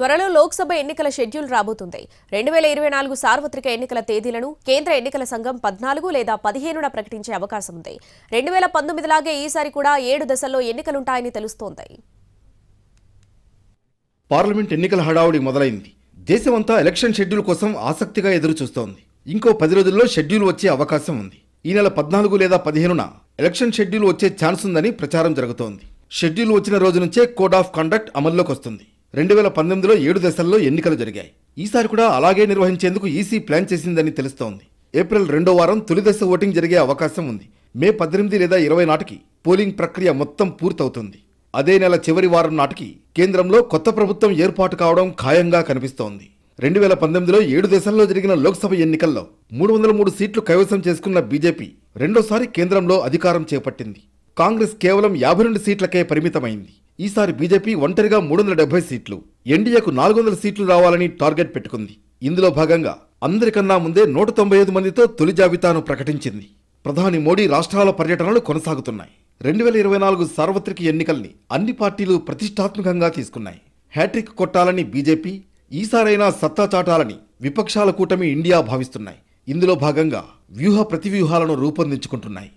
త్వరలో లోక్సభ ఎన్నికల షెడ్యూల్ రాబోతుంది రెండు వేల ఇరవై నాలుగు సార్వత్రిక ఎన్నికల తేదీలను కేంద్ర ఎన్నికల సంఘం పద్నాలుగు లేదా పదిహేనున ప్రకటించే అవకాశం ఉంది రెండు వేల పంతొమ్మిదిలాగే ఈసారి కూడా ఏడు దశల్లో ఎన్నికలుంటాయని తెలుస్తోంది పార్లమెంట్ ఎన్నికల హడావుడి మొదలైంది దేశమంతా ఎలక్షన్ షెడ్యూల్ కోసం ఆసక్తిగా ఎదురు చూస్తోంది ఇంకో పది రోజుల్లో షెడ్యూల్ వచ్చే అవకాశం ఉంది ఈ నెల పద్నాలుగు లేదా పదిహేనున ఎలక్షన్ షెడ్యూల్ వచ్చే ఛాన్స్ ఉందని ప్రచారం జరుగుతోంది షెడ్యూల్ వచ్చిన రోజు నుంచే కోడ్ ఆఫ్ కండక్ట్ అమల్లోకి వస్తుంది రెండు వేల పంతొమ్మిదిలో ఏడు దశల్లో ఎన్నికలు జరిగాయి ఈసారి కూడా అలాగే నిర్వహించేందుకు ఈసీ ప్లాన్ చేసిందని తెలుస్తోంది ఏప్రిల్ రెండో వారం తొలి దశ ఓటింగ్ జరిగే అవకాశం ఉంది మే పద్దెనిమిది లేదా ఇరవై నాటికి పోలింగ్ ప్రక్రియ మొత్తం పూర్తవుతుంది అదే నెల చివరి వారం నాటికి కేంద్రంలో కొత్త ప్రభుత్వం ఏర్పాటు కావడం ఖాయంగా కనిపిస్తోంది రెండు వేల పంతొమ్మిదిలో ఏడు దేశాల్లో జరిగిన లోక్సభ ఎన్నికల్లో మూడు వందల మూడు సీట్లు కైవసం చేసుకున్న బీజేపీ రెండోసారి కేంద్రంలో అధికారం చేపట్టింది కాంగ్రెస్ కేవలం యాభై రెండు సీట్లకే పరిమితమైంది ఈసారి బీజేపీ ఒంటరిగా మూడు వందల డెబ్బై సీట్లు ఎన్డీఏకు నాలుగు వందల సీట్లు రావాలని టార్గెట్ పెట్టుకుంది ఇందులో భాగంగా అందరికన్నా ముందే నూట తొంభై ఐదు మందితో తొలి జాబితాను ప్రకటించింది ప్రధాని మోడీ రాష్ట్రాల పర్యటనలు కొనసాగుతున్నాయి రెండు వేల ఇరవై నాలుగు సార్వత్రిక ఎన్నికల్ని అన్ని పార్టీలు ప్రతిష్టాత్మకంగా తీసుకున్నాయి హ్యాట్రిక్ కొట్టాలని బీజేపీ ఈసారైనా సత్తా చాటాలని విపక్షాల కూటమి ఇండియా భావిస్తున్నాయి ఇందులో భాగంగా వ్యూహ ప్రతివ్యూహాలను రూపొందించుకుంటున్నాయి